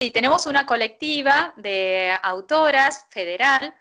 Sí, tenemos una colectiva de autoras federal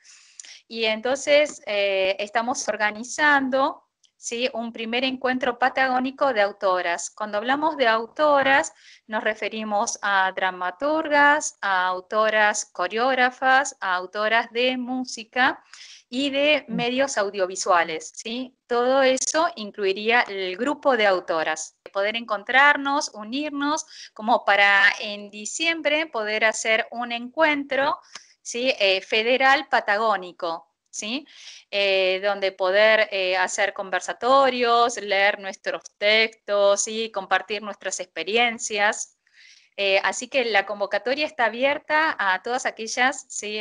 y entonces eh, estamos organizando ¿sí? un primer encuentro patagónico de autoras. Cuando hablamos de autoras, nos referimos a dramaturgas, a autoras coreógrafas, a autoras de música y de medios audiovisuales. ¿sí? Todo eso incluiría el grupo de autoras poder encontrarnos, unirnos, como para en diciembre poder hacer un encuentro ¿sí? Eh, federal patagónico. ¿Sí? Eh, donde poder eh, hacer conversatorios, leer nuestros textos, y compartir nuestras experiencias. así que la convocatoria está abierta a todas aquellas ¿sí?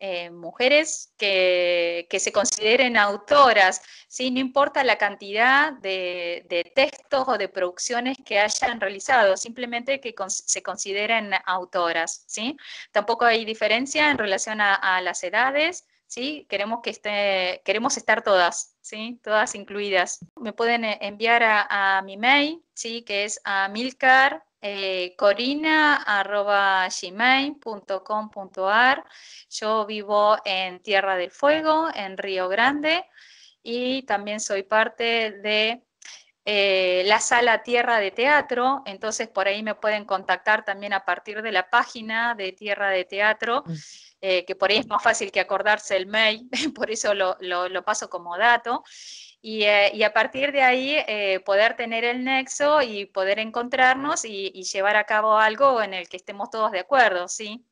Eh, mujeres que, se consideren autoras, ¿sí? no importa la cantidad de, textos o de producciones que hayan realizado, simplemente que se consideren autoras. ¿sí? Tampoco hay diferencia en relación a, las edades. ¿sí? Queremos, que esté, queremos estar todas, ¿sí? Todas incluidas. Me pueden enviar a, mi mail, ¿sí? Que es a milcar eh, corina.gmail.com.ar. Yo vivo en Tierra del Fuego, en Río Grande, y también soy parte de eh, la sala Tierra de Teatro, entonces por ahí me pueden contactar también a partir de la página de Tierra de Teatro, mm. eh, que por ahí es más fácil que acordarse el mail, por eso lo, lo paso como dato. Eh, y, a partir de ahí eh, poder tener el nexo y poder encontrarnos y, y, llevar a cabo algo en el que estemos todos de acuerdo, ¿sí?